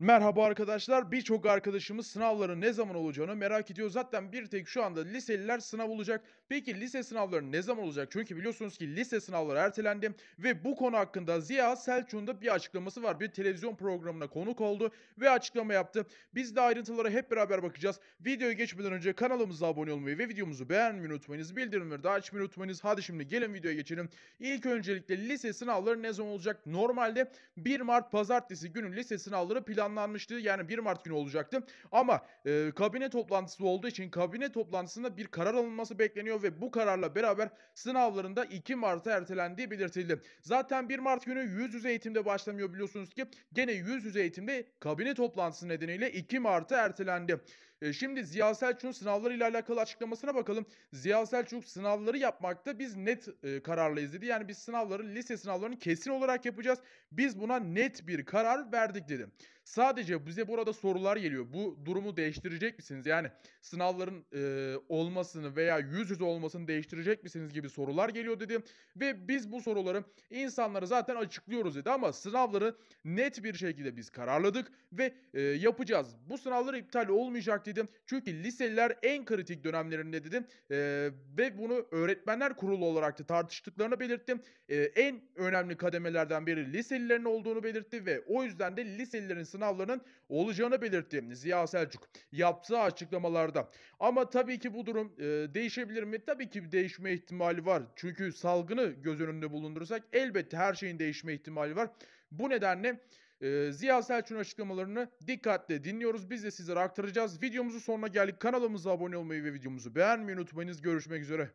Merhaba arkadaşlar. Birçok arkadaşımız sınavların ne zaman olacağını merak ediyor. Zaten bir tek şu anda liseliler sınav olacak. Peki lise sınavları ne zaman olacak? Çünkü biliyorsunuz ki lise sınavları ertelendi ve bu konu hakkında Ziya Selçuk'un da bir açıklaması var. Bir televizyon programına konuk oldu ve açıklama yaptı. Biz de ayrıntılara hep beraber bakacağız. Videoya geçmeden önce kanalımıza abone olmayı ve videomuzu beğenmeyi unutmayınız. Bildirimleri de açmayı unutmayınız. Hadi şimdi gelin videoya geçelim. İlk öncelikle lise sınavları ne zaman olacak? Normalde 1 Mart pazartesi günü lise sınavları plan planlanmıştı. Yani 1 Mart günü olacaktı. Ama e, kabine toplantısı olduğu için kabine toplantısında bir karar alınması bekleniyor ve bu kararla beraber sınavlarında 2 Mart'a ertelendiği belirtildi. Zaten 1 Mart günü yüz yüze eğitimde başlamıyor biliyorsunuz ki gene yüz yüze eğitimde kabine toplantısı nedeniyle 2 Mart'a ertelendi. E, şimdi Ziya Selçuk'un sınavları ile alakalı açıklamasına bakalım. Ziya Selçuk sınavları yapmakta biz net e, kararlıyız dedi. Yani biz sınavları lise sınavlarını kesin olarak yapacağız. Biz buna net bir karar verdik dedi. Sadece bize burada sorular geliyor. Bu durumu değiştirecek misiniz? Yani sınavların e, olmasını veya yüz yüze olmasını değiştirecek misiniz gibi sorular geliyor dedi. Ve biz bu soruları insanlara zaten açıklıyoruz dedi ama sınavları net bir şekilde biz kararladık ve e, yapacağız. Bu sınavlar iptal olmayacak dedim. Çünkü liseliler en kritik dönemlerinde dedim e, ve bunu öğretmenler kurulu olarak da tartıştıklarını belirttim. E, en önemli kademelerden biri liselilerin olduğunu belirtti ve o yüzden de liselilerin sınavları sınavlarının olacağını belirtti Ziya Selçuk yaptığı açıklamalarda. Ama tabii ki bu durum e, değişebilir mi? Tabii ki değişme ihtimali var. Çünkü salgını göz önünde bulundurursak elbette her şeyin değişme ihtimali var. Bu nedenle e, Ziya Selçuk'un açıklamalarını dikkatle dinliyoruz. Biz de sizlere aktaracağız. Videomuzu sonuna geldik. Kanalımıza abone olmayı ve videomuzu beğenmeyi unutmayınız. Görüşmek üzere.